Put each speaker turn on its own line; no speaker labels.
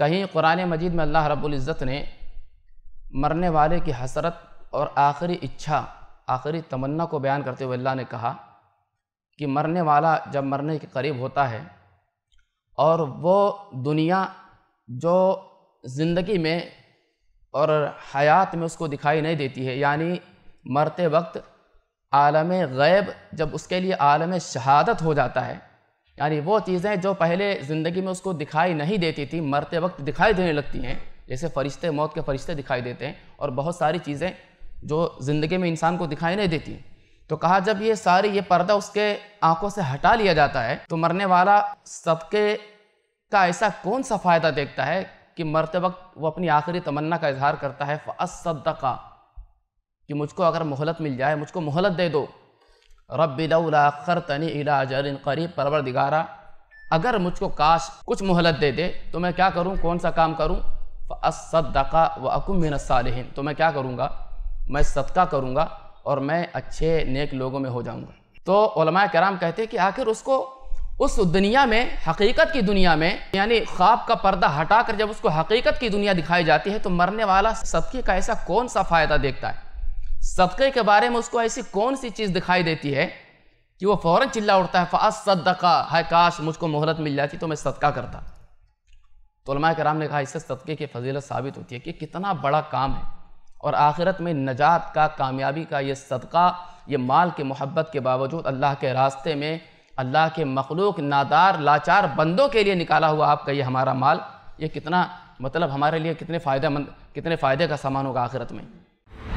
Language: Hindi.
कहीं कुरान मजीद में अल्लाह रब्ज़त ने मरने वाले की हसरत और आखिरी इच्छा आखिरी तमन्ना को बयान करते हुए अल्लाह ने कहा कि मरने वाला जब मरने के करीब होता है और वो दुनिया जो ज़िंदगी में और हयात में उसको दिखाई नहीं देती है यानी मरते वक्त आलम गैब जब उसके लिए आलम शहादत हो जाता है यानी वो चीज़ें जो पहले ज़िंदगी में उसको दिखाई नहीं देती थी मरते वक्त दिखाई देने लगती हैं जैसे फरिश्ते मौत के फरिश्ते दिखाई देते हैं और बहुत सारी चीज़ें जो ज़िंदगी में इंसान को दिखाई नहीं देती तो कहा जब ये सारी ये पर्दा उसके आंखों से हटा लिया जाता है तो मरने वाला सबके का ऐसा कौन सा फ़ायदा देखता है कि मरते वक्त वो अपनी आखिरी तमन्ना का इजहार करता है फ़सद का कि मुझको अगर मोहलत मिल जाए मुझको मोहलत दे दो रब अखर तनी इला जरिन करीब परवर दिगारा अगर मुझको काश कुछ मोहलत दे दे तो मैं क्या करूँ कौन सा काम करूँ फ़सदका व अकुम मिन तो मैं क्या करूँगा मैं सदका करूँगा और मैं अच्छे नेक लोगों में हो जाऊँगा तो कराम कहते हैं कि आखिर उसको उस दुनिया में हकीकत की दुनिया में यानी ख्वाब का पर्दा हटाकर जब उसको हकीकत की दुनिया दिखाई जाती है तो मरने वाला सदके का ऐसा कौन सा फ़ायदा देखता है सदक़े के बारे में उसको ऐसी कौन सी चीज़ दिखाई देती है कि वो फ़ौरन चिल्ला उठता है फ़ास सदका है काश मुझको मोहलत मिल जाती तो मैं सदका करता तो कराम ने कहा इससे सदक़े की फजीलत साबित होती है कि कितना बड़ा काम है और आखिरत में नजात का कामयाबी का ये सदका ये माल के मोहब्बत के बावजूद अल्लाह के रास्ते में अल्लाह के मखलूक नादार लाचार बंदों के लिए निकाला हुआ आपका ये हमारा माल ये कितना मतलब हमारे लिए कितने फ़ायदेमंद कितने फ़ायदे का सामान होगा आखिरत में